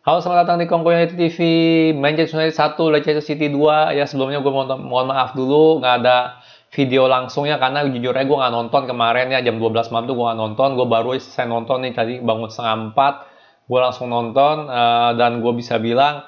Halo, selamat datang di Kongko United TV. Manchester United 1, Leicester City 2. Ya, sebelumnya gue mohon, mohon maaf dulu, nggak ada video langsungnya karena jujur aja gue nggak nonton kemarin ya jam 12 malam tuh gue nggak nonton gue baru saya nonton nih tadi bangun setengah empat gue langsung nonton uh, dan gue bisa bilang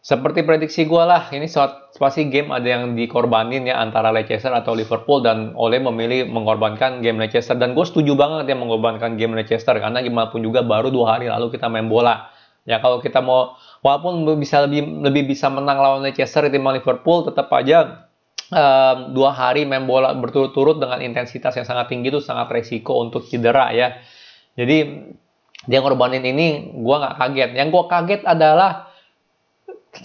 seperti prediksi gue lah ini saat pasti game ada yang dikorbanin ya antara Leicester atau Liverpool dan oleh memilih mengorbankan game Leicester dan gue setuju banget ya mengorbankan game Leicester karena gimana pun juga baru dua hari lalu kita main bola Ya kalau kita mau walaupun bisa lebih lebih bisa menang lawan Leicester tim Liverpool tetap aja um, dua hari main bola berturut-turut dengan intensitas yang sangat tinggi itu sangat resiko untuk cedera ya. Jadi dia ngorbanin ini gue nggak kaget. Yang gue kaget adalah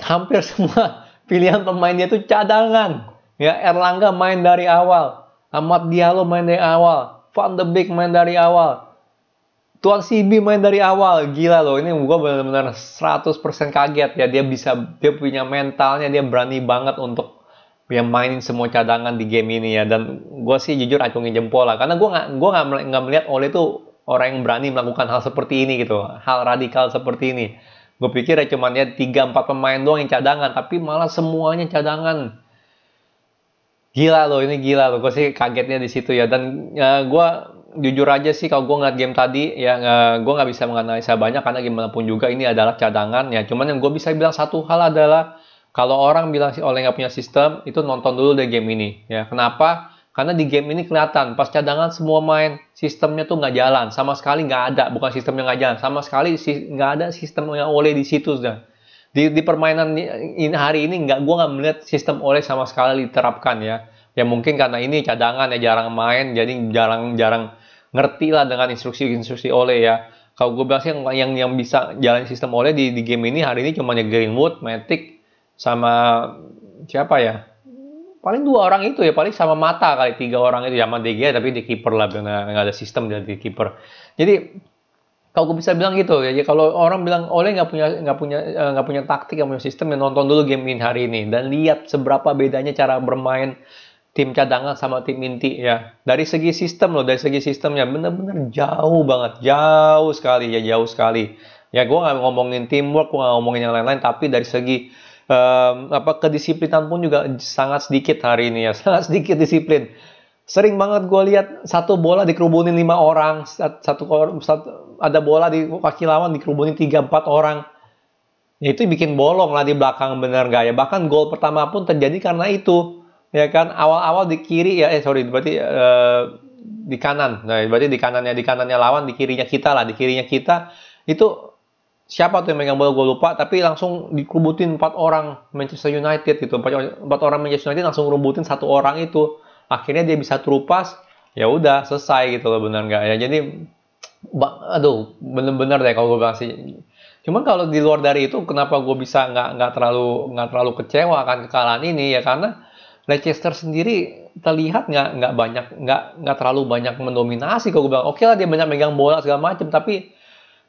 hampir semua pilihan pemainnya itu cadangan. Ya Erlangga main dari awal, Ahmad Diallo main dari awal, Van de Beek main dari awal, Tuan Sibi main dari awal, gila loh. Ini gue benar-benar 100% kaget ya. Dia bisa, dia punya mentalnya, dia berani banget untuk dia ya mainin semua cadangan di game ini ya. Dan gue sih jujur acungin jempol lah. Karena gue gak, gua gak, gak melihat Ole itu orang yang berani melakukan hal seperti ini gitu. Hal radikal seperti ini. Gue pikir ya cuman ya 3-4 pemain doang yang cadangan. Tapi malah semuanya cadangan. Gila loh, ini gila loh. Gue sih kagetnya di situ ya. Dan ya, gue jujur aja sih kalau gue ngeliat game tadi ya gue nggak bisa menganalisa banyak karena gimana pun juga ini adalah cadangan ya cuman yang gue bisa bilang satu hal adalah kalau orang bilang sih Oleh nggak punya sistem itu nonton dulu deh game ini ya kenapa karena di game ini kelihatan pas cadangan semua main sistemnya tuh nggak jalan sama sekali nggak ada bukan sistem yang nggak jalan sama sekali nggak si, ada yang Oleh di situ sudah di, di permainan ini, hari ini nggak gue nggak melihat sistem Oleh sama sekali diterapkan ya ya mungkin karena ini cadangan ya jarang main jadi jarang jarang ngerti lah dengan instruksi-instruksi oleh ya kalau gue bilang sih yang, yang yang bisa jalan sistem oleh di, di game ini hari ini cuma Greenwood, Matic sama siapa ya paling dua orang itu ya paling sama mata kali tiga orang itu ya, sama DG tapi di keeper lah karena nggak ada sistem di keeper. jadi kalau gue bisa bilang gitu ya kalau orang bilang oleh nggak punya nggak punya eh, nggak punya taktik nggak punya sistem ya nonton dulu game ini hari ini dan lihat seberapa bedanya cara bermain tim cadangan sama tim inti ya. Dari segi sistem loh, dari segi sistemnya bener-bener jauh banget, jauh sekali ya, jauh sekali. Ya gue nggak ngomongin teamwork, gue nggak ngomongin yang lain-lain, tapi dari segi um, apa kedisiplinan pun juga sangat sedikit hari ini ya, sangat sedikit disiplin. Sering banget gue lihat satu bola dikerubunin lima orang, satu, satu ada bola di kaki lawan dikerubunin tiga empat orang. Ya, itu bikin bolong lah di belakang bener gak ya. Bahkan gol pertama pun terjadi karena itu ya kan awal-awal di kiri ya eh sorry berarti eh, di kanan nah berarti di kanannya di kanannya lawan di kirinya kita lah di kirinya kita itu siapa tuh yang megang bola gue lupa tapi langsung dikubutin empat orang Manchester United gitu empat, orang Manchester United langsung rebutin satu orang itu akhirnya dia bisa terupas ya udah selesai gitu loh benar nggak ya jadi aduh bener-bener deh kalau gue bilang cuman kalau di luar dari itu kenapa gue bisa nggak nggak terlalu nggak terlalu kecewa akan kekalahan ini ya karena Leicester sendiri terlihat nggak nggak banyak nggak nggak terlalu banyak mendominasi kalau gue bilang oke okay lah dia banyak megang bola segala macam tapi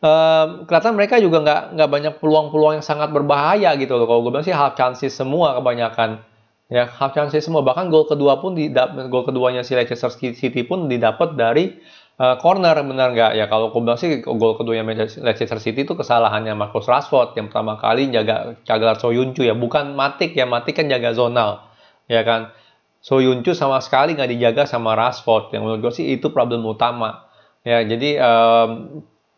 uh, kelihatan mereka juga nggak nggak banyak peluang-peluang yang sangat berbahaya gitu loh kalau gue bilang sih half chances semua kebanyakan ya half chances semua bahkan gol kedua pun di gol keduanya si Leicester City pun didapat dari uh, corner benar nggak ya kalau gue bilang sih gol keduanya Leicester City itu kesalahannya Marcus Rashford yang pertama kali jaga Caglar Soyuncu ya bukan Matik ya Matik kan jaga zonal ya kan? So Soyuncu sama sekali nggak dijaga sama Rashford. Yang menurut gue sih itu problem utama. Ya, jadi um,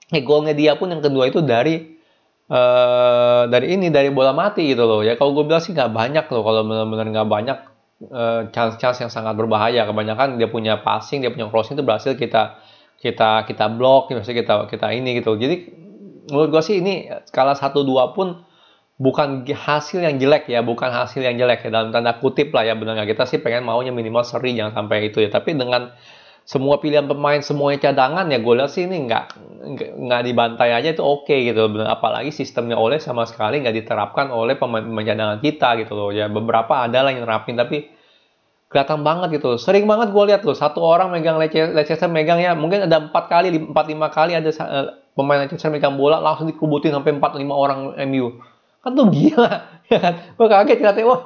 eh, golnya dia pun yang kedua itu dari uh, dari ini dari bola mati gitu loh. Ya kalau gue bilang sih nggak banyak loh kalau benar-benar nggak banyak eh, chance-chance uh, yang sangat berbahaya. Kebanyakan dia punya passing, dia punya crossing itu berhasil kita kita kita blok, gitu. kita kita ini gitu. Jadi menurut gue sih ini skala 1 2 pun bukan hasil yang jelek ya, bukan hasil yang jelek ya dalam tanda kutip lah ya benar nggak kita sih pengen maunya minimal seri yang sampai itu ya. Tapi dengan semua pilihan pemain semuanya cadangan ya gue lihat sih ini nggak nggak dibantai aja itu oke okay, gitu benar apalagi sistemnya oleh sama sekali nggak diterapkan oleh pemain-pemain cadangan kita gitu loh ya beberapa ada lah yang nerapin tapi kelihatan banget gitu sering banget gue lihat loh satu orang megang Leicester megang ya mungkin ada empat kali empat lima kali ada eh, pemain Leicester megang bola langsung dikubutin sampai empat lima orang MU kan tuh gila ya kan gue kaget ternyata wah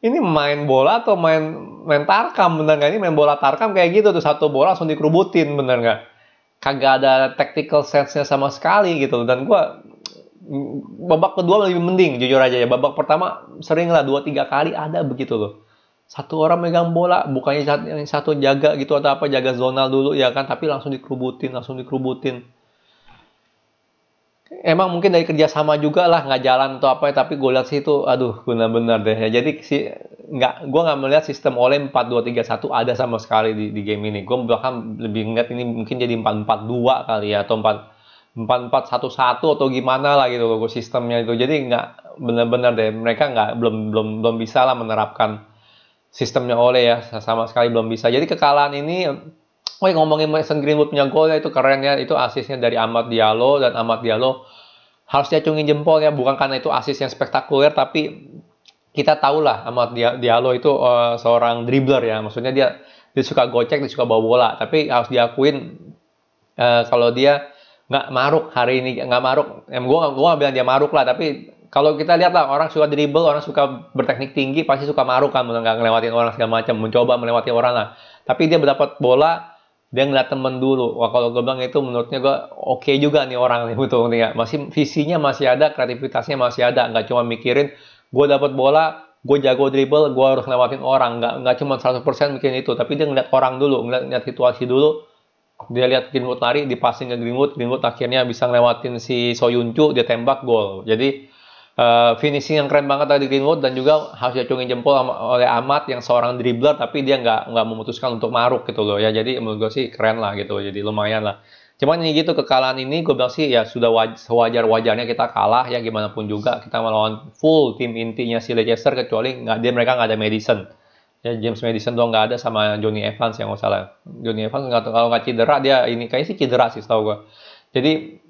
ini main bola atau main main tarkam bener nggak ini main bola tarkam kayak gitu tuh satu bola langsung dikerubutin bener nggak kagak ada tactical sense-nya sama sekali gitu dan gue babak kedua lebih mending jujur aja ya babak pertama sering lah dua tiga kali ada begitu loh satu orang megang bola bukannya satu jaga gitu atau apa jaga zonal dulu ya kan tapi langsung dikerubutin langsung dikerubutin emang mungkin dari kerjasama juga lah nggak jalan atau apa ya, tapi gue lihat sih itu aduh benar-benar deh ya jadi si nggak gue nggak melihat sistem oleh empat dua tiga satu ada sama sekali di, di game ini gue bahkan lebih ngeliat ini mungkin jadi empat empat dua kali ya atau empat empat empat satu satu atau gimana lah gitu gue sistemnya itu jadi nggak benar-benar deh mereka nggak belum belum belum bisa lah menerapkan sistemnya oleh ya sama sekali belum bisa jadi kekalahan ini Woi ngomongin Mason Greenwood punya gol ya, itu keren ya itu asisnya dari Ahmad Diallo dan Ahmad Diallo harus diacungin jempol ya bukan karena itu asis yang spektakuler tapi kita tahu lah Ahmad Diallo itu uh, seorang dribbler ya maksudnya dia dia suka gocek dia suka bawa bola tapi harus diakuin uh, kalau dia nggak maruk hari ini nggak maruk em gue gue bilang dia maruk lah tapi kalau kita lihat lah orang suka dribble orang suka berteknik tinggi pasti suka maruk kan nggak ngelewatin orang segala macam mencoba melewati orang lah tapi dia mendapat bola dia ngeliat temen dulu wah kalau gue bilang itu menurutnya gue oke okay juga nih orang nih betul nih ya masih visinya masih ada kreativitasnya masih ada nggak cuma mikirin gue dapat bola gue jago dribble gue harus lewatin orang nggak nggak cuma 100% mikirin itu tapi dia ngeliat orang dulu ngeliat, ngeliat situasi dulu dia lihat Greenwood lari dipasin ke Greenwood Greenwood akhirnya bisa ngelewatin si Soyuncu dia tembak gol jadi Eh, finishing yang keren banget tadi Greenwood dan juga harus diacungin jempol oleh Amat yang seorang dribbler tapi dia nggak nggak memutuskan untuk maruk gitu loh ya jadi menurut gue sih keren lah gitu jadi lumayan lah cuman ini gitu kekalahan ini gue bilang sih ya sudah waj sewajar wajarnya kita kalah ya gimana pun juga kita melawan full tim intinya si Leicester kecuali nggak dia mereka nggak ada Madison ya James Madison doang nggak ada sama Johnny Evans yang nggak salah Johnny Evans nggak kalau nggak cedera dia ini kayaknya sih cedera sih tau gue jadi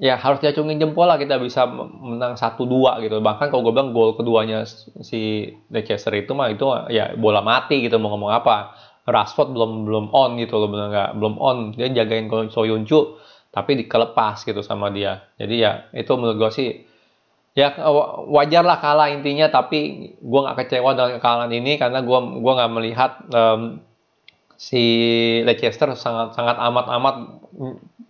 ya harus diacungin jempol lah kita bisa menang 1-2 gitu. Bahkan kalau gue bilang gol keduanya si Leicester itu mah itu ya bola mati gitu mau ngomong apa. Rashford belum belum on gitu loh benar nggak belum on dia jagain Soyuncu tapi dikelepas gitu sama dia jadi ya itu menurut gue sih ya wajar lah kalah intinya tapi gue nggak kecewa dengan kekalahan ini karena gue gua nggak melihat um, si Leicester sangat sangat amat amat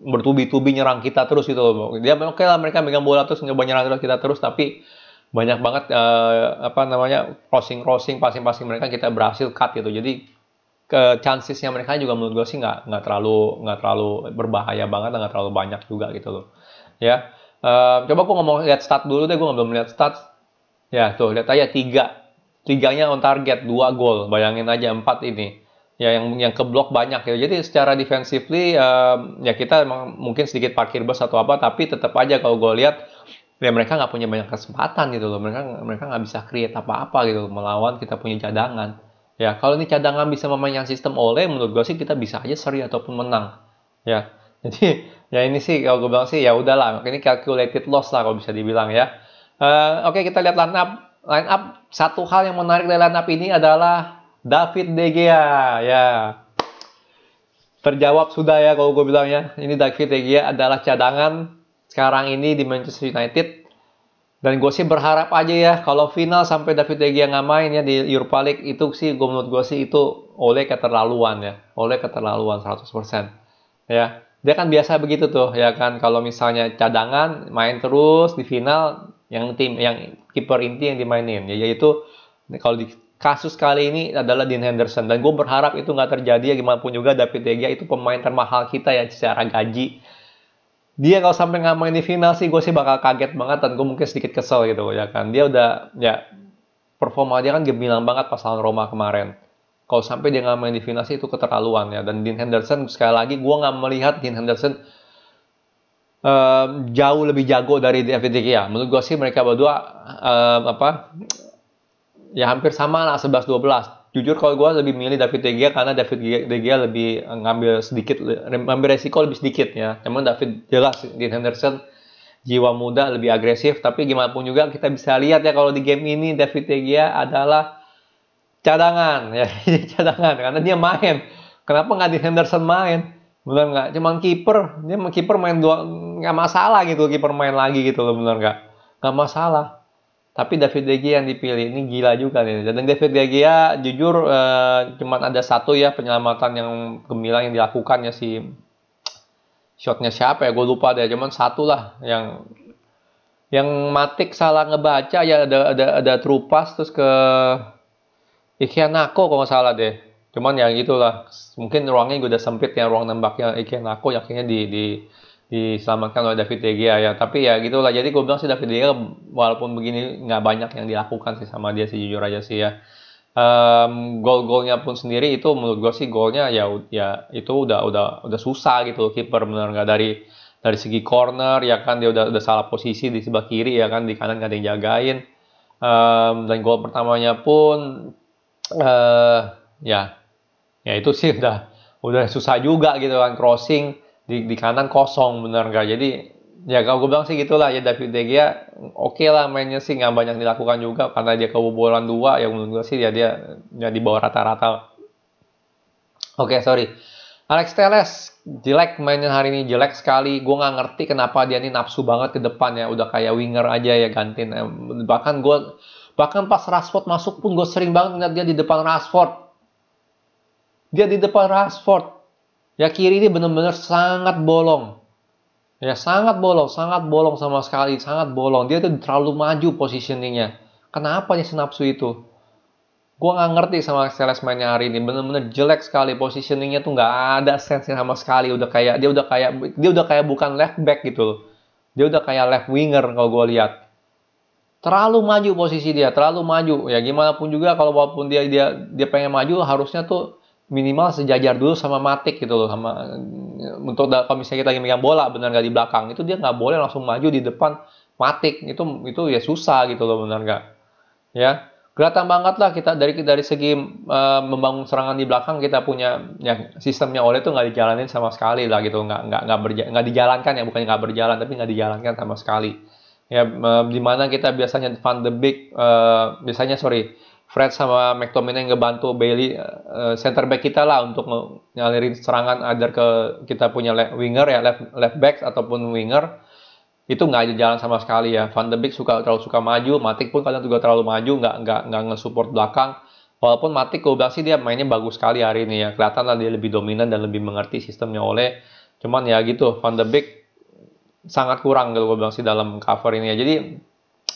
bertubi-tubi nyerang kita terus gitu loh. Dia oke okay lah mereka megang bola terus nyoba nyerang terus kita terus tapi banyak banget uh, apa namanya crossing crossing passing passing mereka kita berhasil cut gitu. Jadi ke chancesnya mereka juga menurut gue sih nggak nggak terlalu nggak terlalu berbahaya banget nggak terlalu banyak juga gitu loh. Ya uh, coba gue ngomong lihat stat dulu deh gue nggak belum lihat stat. Ya tuh lihat aja tiga tiganya on target dua gol bayangin aja empat ini ya yang yang keblok banyak ya. Jadi secara defensively uh, ya kita emang mungkin sedikit parkir bus atau apa, tapi tetap aja kalau gue lihat ya mereka nggak punya banyak kesempatan gitu loh. Mereka mereka nggak bisa create apa-apa gitu loh. melawan kita punya cadangan. Ya kalau ini cadangan bisa memainkan sistem oleh menurut gue sih kita bisa aja seri ataupun menang. Ya jadi ya ini sih kalau gue bilang sih ya udahlah ini calculated loss lah kalau bisa dibilang ya. Uh, Oke okay, kita lihat line up line up satu hal yang menarik dari line up ini adalah David De Gea ya terjawab sudah ya kalau gue bilang ya ini David De Gea adalah cadangan sekarang ini di Manchester United dan gue sih berharap aja ya kalau final sampai David De Gea nggak main ya di Europa League itu sih gue menurut gue sih itu oleh keterlaluan ya oleh keterlaluan 100% ya dia kan biasa begitu tuh ya kan kalau misalnya cadangan main terus di final yang tim yang kiper inti yang dimainin ya yaitu kalau di kasus kali ini adalah Dean Henderson dan gue berharap itu nggak terjadi ya gimana pun juga David De Gea itu pemain termahal kita ya secara gaji dia kalau sampai nggak main di final sih gue sih bakal kaget banget dan gue mungkin sedikit kesel gitu ya kan dia udah ya performa dia kan gemilang banget pas lawan Roma kemarin kalau sampai dia nggak main di final sih itu keterlaluan ya dan Dean Henderson sekali lagi gue nggak melihat Dean Henderson um, jauh lebih jago dari David De Gea menurut gue sih mereka berdua um, apa ya hampir sama lah 11-12 jujur kalau gue lebih milih David De Gea karena David De Gea lebih eh, ngambil sedikit ngambil resiko lebih sedikit ya namun David jelas di Henderson jiwa muda lebih agresif tapi gimana pun juga kita bisa lihat ya kalau di game ini David De Gea adalah cadangan ya cadangan karena dia main kenapa nggak di Henderson main benar nggak cuman kiper dia kiper main dua nggak masalah gitu kiper main lagi gitu loh benar nggak nggak masalah tapi David De Gea yang dipilih ini gila juga nih. Dan David De Gea jujur uh, cuman ada satu ya penyelamatan yang gemilang yang dilakukan ya si shotnya siapa ya gue lupa deh cuman satu lah yang yang matik salah ngebaca ya ada ada ada trupas terus ke Nako kalau nggak salah deh cuman ya gitulah mungkin ruangnya gue udah sempit ya ruang nembaknya Ikianako yang kayaknya di, di diselamatkan oleh David De Gea ya tapi ya gitulah jadi gue bilang sih David De Gea walaupun begini nggak banyak yang dilakukan sih sama dia sih jujur aja sih ya um, gol-golnya pun sendiri itu menurut gue sih golnya ya ya itu udah udah udah susah gitu kiper benar nggak dari dari segi corner ya kan dia udah udah salah posisi di sebelah kiri ya kan di kanan nggak ada yang jagain um, dan gol pertamanya pun uh, ya ya itu sih udah udah susah juga gitu kan crossing di, di kanan kosong bener nggak jadi ya kalau gue bilang sih gitulah ya David De Gea oke okay lah mainnya sih nggak banyak dilakukan juga karena dia kebobolan dua ya menurut gue sih ya dia ya di bawah rata-rata oke okay, sorry Alex Teles jelek mainnya hari ini jelek sekali gue nggak ngerti kenapa dia ini nafsu banget ke depan ya udah kayak winger aja ya gantin nah, bahkan gue bahkan pas Rashford masuk pun gue sering banget ngeliat dia di depan Rashford dia di depan Rashford Ya kiri ini benar-benar sangat bolong. Ya sangat bolong, sangat bolong sama sekali, sangat bolong. Dia tuh terlalu maju positioningnya. Kenapa nih senapsu itu? Gue nggak ngerti sama mainnya hari ini. Bener-bener jelek sekali positioningnya tuh nggak ada sense sama sekali. Udah kayak dia udah kayak dia udah kayak bukan left back gitu loh. Dia udah kayak left winger kalau gue lihat terlalu maju posisi dia, terlalu maju. Ya gimana pun juga kalau walaupun dia dia dia pengen maju harusnya tuh minimal sejajar dulu sama Matik gitu loh sama untuk kalau misalnya kita lagi megang bola benar nggak di belakang itu dia nggak boleh langsung maju di depan Matik itu itu ya susah gitu loh benar nggak ya kelihatan banget lah kita dari dari segi uh, membangun serangan di belakang kita punya ya sistemnya oleh tuh nggak dijalanin sama sekali lah gitu nggak nggak nggak nggak dijalankan ya bukannya nggak berjalan tapi nggak dijalankan sama sekali ya uh, eh, dimana kita biasanya fund the big uh, eh, biasanya sorry Fred sama McTominay yang ngebantu Bailey uh, center back kita lah untuk nyalirin serangan agar ke kita punya left winger ya left left back ataupun winger itu nggak aja jalan sama sekali ya Van de Beek suka terlalu suka maju Matik pun kadang juga terlalu maju nggak nggak nggak ngesupport belakang walaupun Matik gue sih dia mainnya bagus sekali hari ini ya kelihatan lah dia lebih dominan dan lebih mengerti sistemnya oleh cuman ya gitu Van de Beek sangat kurang kalau gue bilang sih dalam cover ini ya jadi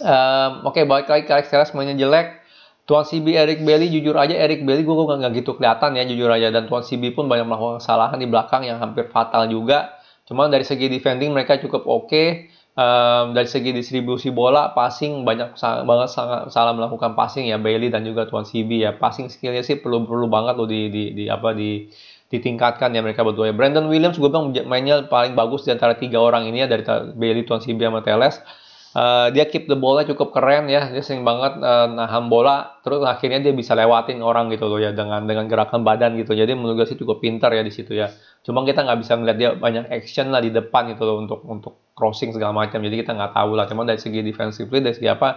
um, oke okay, balik lagi Alex Telles mainnya jelek Tuan CB Eric Bailey jujur aja Eric Bailey gue gak, gak gitu kelihatan ya jujur aja dan Tuan CB pun banyak melakukan kesalahan di belakang yang hampir fatal juga. Cuman dari segi defending mereka cukup oke. Okay. Um, dari segi distribusi bola, passing banyak banget sangat salah melakukan passing ya Bailey dan juga Tuan CB ya. Passing skillnya sih perlu perlu banget loh di, di, di apa di ditingkatkan ya mereka berdua. Ya. Brandon Williams gue bilang mainnya paling bagus di antara tiga orang ini ya dari Bailey, Tuan CB sama Teles Eh, dia keep the bola cukup keren ya dia sering banget uh, nahan bola terus akhirnya dia bisa lewatin orang gitu loh ya dengan dengan gerakan badan gitu jadi menurut gue sih cukup pintar ya di situ ya cuma kita nggak bisa ngeliat dia banyak action lah di depan gitu loh untuk untuk crossing segala macam jadi kita nggak tahu lah cuma dari segi defensively dari segi apa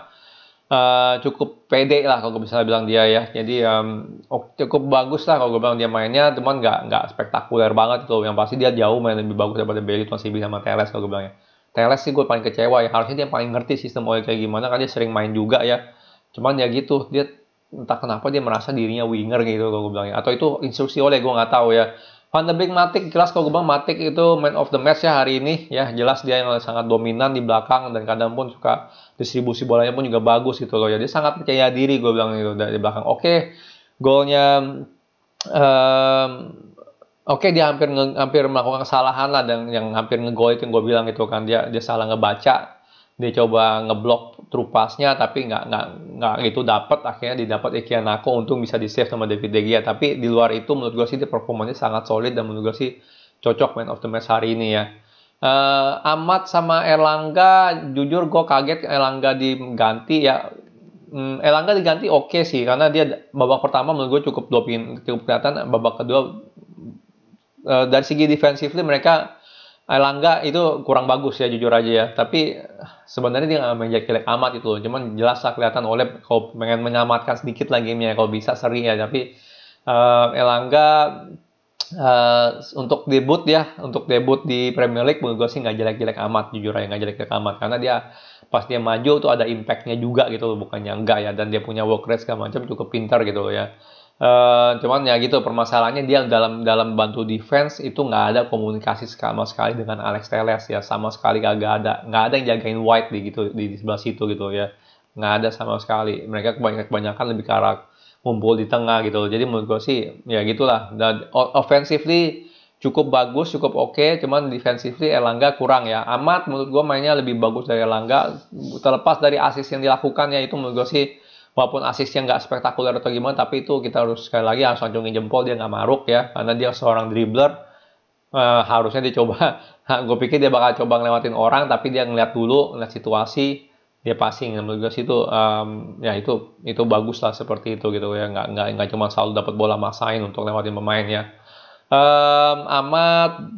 Uh, cukup pede lah kalau gue bisa bilang dia ya jadi um, oh, cukup bagus lah kalau gue bilang dia mainnya cuman nggak nggak spektakuler banget tuh gitu yang pasti dia jauh main lebih bagus daripada Bailey masih bisa sama Teres kalau gue bilang ya Teles sih gue paling kecewa ya. Harusnya dia paling ngerti sistem OI kayak gimana kan dia sering main juga ya. Cuman ya gitu dia entah kenapa dia merasa dirinya winger gitu kalau gue bilang ya. Atau itu instruksi oleh gue nggak tahu ya. Van de Beek Matik jelas kalau gue bilang Matik itu man of the match ya hari ini ya jelas dia yang sangat dominan di belakang dan kadang pun suka distribusi bolanya pun juga bagus gitu loh ya dia sangat percaya diri gue bilang gitu dari belakang oke golnya um, Oke, okay, dia hampir nge, hampir melakukan kesalahan lah dan yang hampir ngegol yang gue bilang itu kan dia dia salah ngebaca, dia coba ngeblok trupasnya tapi nggak nggak nggak itu dapat akhirnya didapat Ikianako untung bisa di save sama David De Gea tapi di luar itu menurut gue sih dia performanya sangat solid dan menurut gue sih cocok main of the match hari ini ya. Uh, eh, Amat sama Erlangga, jujur gue kaget Erlangga diganti ya. Hmm, Erlangga diganti oke okay sih karena dia babak pertama menurut gue cukup dopin cukup kelihatan babak kedua Eh, dari segi defensively mereka Elangga itu kurang bagus ya jujur aja ya. Tapi sebenarnya dia nggak main jelek amat itu loh. Cuman jelas lah kelihatan oleh kalau pengen menyelamatkan sedikit lah gamenya kalau bisa seri ya. Tapi uh, Elangga uh, untuk debut ya, untuk debut di Premier League menurut gue sih nggak jelek-jelek amat jujur aja nggak jelek-jelek amat karena dia pas dia maju tuh ada impactnya juga gitu loh bukannya enggak ya dan dia punya work rate segala macam cukup pintar gitu loh ya Uh, cuman ya gitu permasalahannya dia dalam dalam bantu defense itu nggak ada komunikasi sama sekali dengan Alex Teles ya sama sekali nggak ada nggak ada yang jagain White di gitu di, di sebelah situ gitu ya nggak ada sama sekali mereka kebanyakan kebanyakan lebih karak mumpul di tengah gitu jadi menurut gue sih ya gitulah dan offensively cukup bagus cukup oke okay, cuman defensively Elangga kurang ya amat menurut gue mainnya lebih bagus dari Elangga terlepas dari asis yang dilakukan ya itu menurut gue sih walaupun asisnya nggak spektakuler atau gimana tapi itu kita harus sekali lagi harus acungin jempol dia nggak maruk ya karena dia seorang dribbler uh, harusnya dicoba gue pikir dia bakal coba ngelewatin orang tapi dia ngeliat dulu ngeliat situasi dia passing menurut gue sih itu um, ya itu itu bagus lah seperti itu gitu ya nggak nggak nggak cuma selalu dapat bola masain untuk lewatin pemain ya um, amat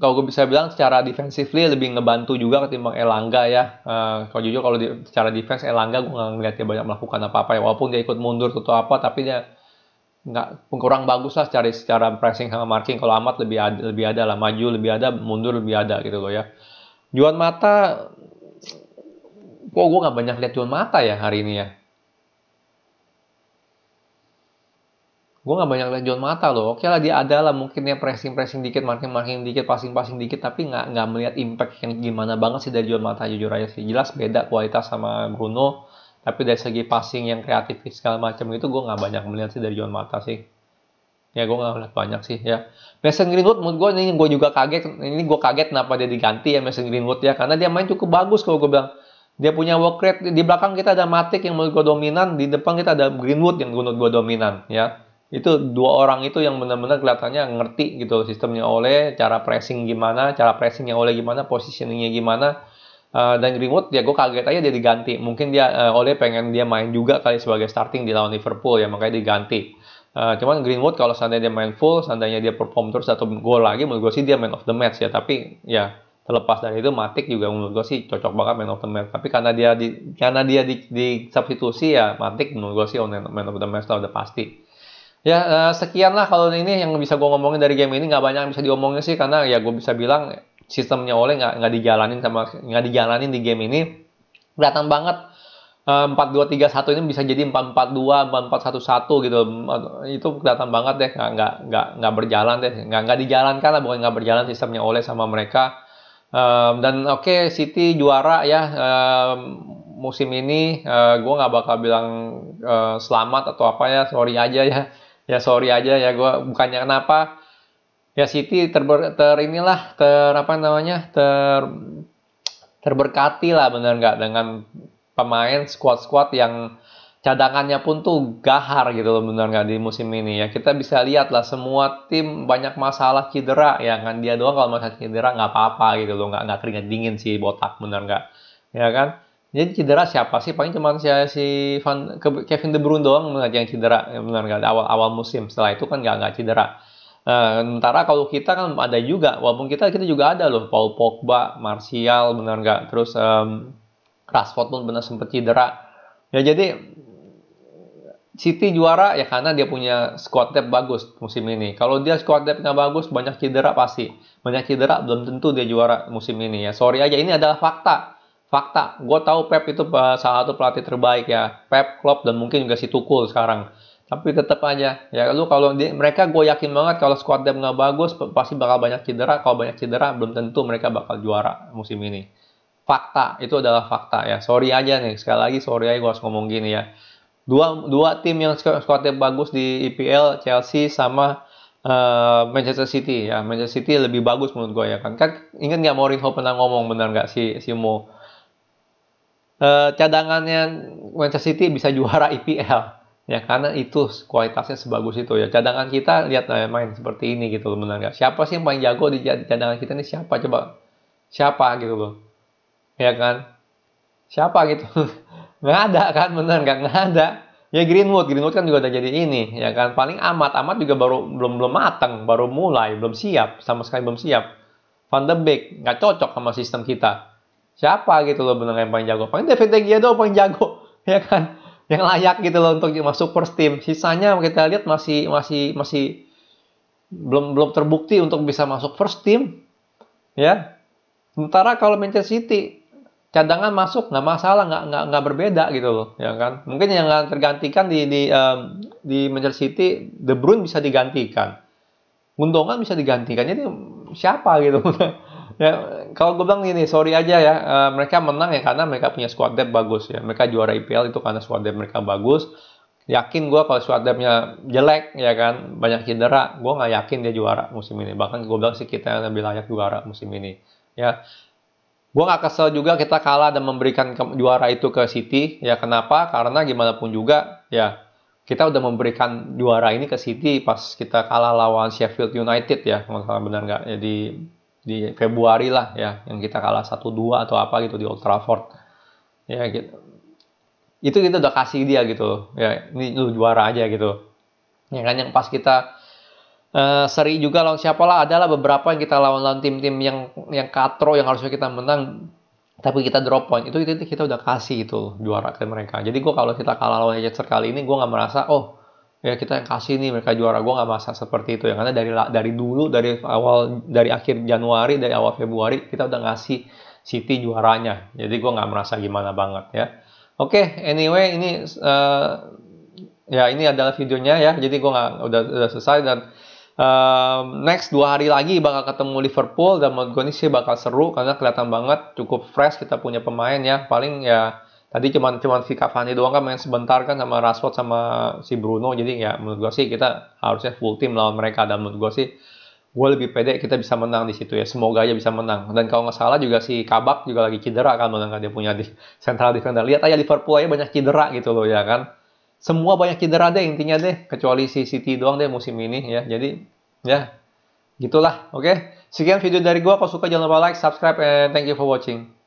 kalau gue bisa bilang secara defensively lebih ngebantu juga ketimbang Elangga ya. Uh, kalau jujur kalau di, secara defense Elangga gue nggak ngeliat dia banyak melakukan apa-apa ya. Walaupun dia ikut mundur atau apa, tapi dia nggak kurang bagus lah secara secara pressing sama marking kalau amat lebih ada, lebih ada lah maju lebih ada mundur lebih ada gitu loh ya Juan Mata kok gue nggak banyak lihat Juan Mata ya hari ini ya gue nggak banyak lihat John Mata loh oke lah dia ada lah mungkin ya pressing pressing dikit marking marking dikit passing passing dikit tapi nggak nggak melihat impact yang gimana banget sih dari John Mata jujur aja sih jelas beda kualitas sama Bruno tapi dari segi passing yang kreatif segala macam itu gue nggak banyak melihat sih dari John Mata sih ya gue nggak melihat banyak sih ya Mason Greenwood menurut gue ini gue juga kaget ini gue kaget kenapa dia diganti ya Mason Greenwood ya karena dia main cukup bagus kalau gue bilang dia punya work rate di belakang kita ada Matic yang menurut gue dominan di depan kita ada Greenwood yang menurut gue dominan ya itu dua orang itu yang benar-benar kelihatannya ngerti gitu sistemnya oleh cara pressing gimana cara pressingnya oleh gimana positioningnya gimana uh, dan Greenwood ya gue kaget aja dia diganti mungkin dia uh, eh, oleh pengen dia main juga kali sebagai starting di lawan Liverpool ya makanya diganti uh, cuman Greenwood kalau seandainya dia main full seandainya dia perform terus satu gol lagi menurut gue sih dia man of the match ya tapi ya terlepas dari itu Matik juga menurut gue sih cocok banget man of the match tapi karena dia di karena dia di, di substitusi ya Matik menurut gue sih man of the match lah udah pasti Ya, uh, sekianlah kalau ini yang bisa gue ngomongin dari game ini. Nggak banyak yang bisa diomongin sih, karena ya gue bisa bilang eh, sistemnya oleh nggak, nggak dijalanin sama nggak dijalanin di game ini. Kelihatan banget eh, empat dua tiga satu ini bisa jadi empat empat dua empat empat satu satu gitu itu kelihatan banget deh nggak nggak nggak nggak berjalan deh nggak nggak dijalankan lah bukan nggak berjalan sistemnya oleh sama mereka um, dan oke okay, City juara ya um, musim ini uh, gue nggak bakal bilang uh, selamat atau apa ya sorry aja ya ya sorry aja ya gue bukannya kenapa ya City terber, ter inilah ter apa namanya ter terberkati lah bener nggak dengan pemain squad-squad yang cadangannya pun tuh gahar gitu loh bener nggak di musim ini ya kita bisa lihat lah semua tim banyak masalah cedera ya kan dia doang kalau masalah cedera nggak apa-apa gitu loh nggak nggak keringat dingin sih botak bener nggak ya kan jadi cedera siapa sih? Paling cuma si, si Van, Kevin De Bruyne doang yang cedera. benar nggak awal awal musim. Setelah itu kan nggak nggak cedera. Nah, sementara kalau kita kan ada juga, walaupun kita kita juga ada loh, Paul Pogba, Martial, benar nggak? Terus um, Rashford pun benar sempat cedera. Ya jadi City juara ya karena dia punya squad depth bagus musim ini. Kalau dia squad depth nggak bagus, banyak cedera pasti. Banyak cedera belum tentu dia juara musim ini ya. Sorry aja, ini adalah fakta fakta. Gue tahu Pep itu eh, salah satu pelatih terbaik ya. Pep, Klopp, dan mungkin juga si Tukul sekarang. Tapi tetap aja, ya lu kalau di, mereka gue yakin banget kalau squad them nggak bagus pasti bakal banyak cedera. Kalau banyak cedera belum tentu mereka bakal juara musim ini. Fakta itu adalah fakta ya. Sorry aja nih sekali lagi sorry aja gue harus ngomong gini ya. Dua dua tim yang squadnya bagus di EPL Chelsea sama uh, Manchester City ya Manchester City lebih bagus menurut gue ya kan kan ingat nggak Mourinho pernah ngomong bener nggak si si Mo eh, cadangannya Manchester City bisa juara IPL ya karena itu kualitasnya sebagus itu ya cadangan kita lihat nah, main seperti ini gitu loh benar nggak siapa sih yang paling jago di cadangan kita ini siapa coba siapa gitu loh ya kan siapa gitu nggak ada kan benar nggak nggak ada ya Greenwood Greenwood kan juga udah jadi ini ya kan paling amat amat juga baru belum belum matang baru mulai belum siap sama sekali belum siap Van de Beek nggak cocok sama sistem kita siapa gitu loh bener yang paling jago paling David De Gea doang paling jago ya kan yang layak gitu loh untuk masuk first team sisanya kita lihat masih masih masih belum belum terbukti untuk bisa masuk first team ya sementara kalau Manchester City cadangan masuk nggak masalah nggak nggak nggak berbeda gitu loh ya kan mungkin yang nggak tergantikan di di um, di Manchester City De Bruyne bisa digantikan Gundogan bisa digantikan jadi siapa gitu ya kalau gue bilang ini sorry aja ya uh, mereka menang ya karena mereka punya squad depth bagus ya mereka juara IPL itu karena squad depth mereka bagus yakin gue kalau squad depthnya jelek ya kan banyak cedera gue nggak yakin dia juara musim ini bahkan gue bilang sih kita yang lebih layak juara musim ini ya gue nggak kesel juga kita kalah dan memberikan ke, juara itu ke City ya kenapa karena gimana pun juga ya kita udah memberikan juara ini ke City pas kita kalah lawan Sheffield United ya kalau salah benar nggak jadi ya, di di Februari lah ya yang kita kalah 1-2 atau apa gitu di Old Trafford ya gitu itu kita udah kasih dia gitu ya ini lu juara aja gitu ya kan yang pas kita uh, seri juga lawan siapa lah adalah beberapa yang kita lawan lawan tim-tim yang yang katro yang harusnya kita menang tapi kita drop point itu itu, itu kita udah kasih itu juara ke mereka jadi gue kalau kita kalah lawan Leicester kali ini gue nggak merasa oh ya kita yang kasih nih mereka juara gue nggak masa seperti itu ya karena dari dari dulu dari awal dari akhir Januari dari awal Februari kita udah ngasih City juaranya jadi gue nggak merasa gimana banget ya oke okay, anyway ini uh, ya ini adalah videonya ya jadi gue nggak udah udah selesai dan um, next dua hari lagi bakal ketemu Liverpool dan menurut gue ini sih bakal seru karena kelihatan banget cukup fresh kita punya pemain ya paling ya tadi cuma cuman si Cavani doang kan main sebentar kan sama Rashford sama si Bruno jadi ya menurut gue sih kita harusnya full team lawan mereka dan menurut gue sih gue lebih pede kita bisa menang di situ ya semoga aja bisa menang dan kalau nggak salah juga si Kabak juga lagi cedera kan menang kan dia punya di central defender lihat aja Liverpool aja banyak cedera gitu loh ya kan semua banyak cedera deh intinya deh kecuali si City doang deh musim ini ya jadi ya gitulah oke okay? sekian video dari gue kalau suka jangan lupa like subscribe and thank you for watching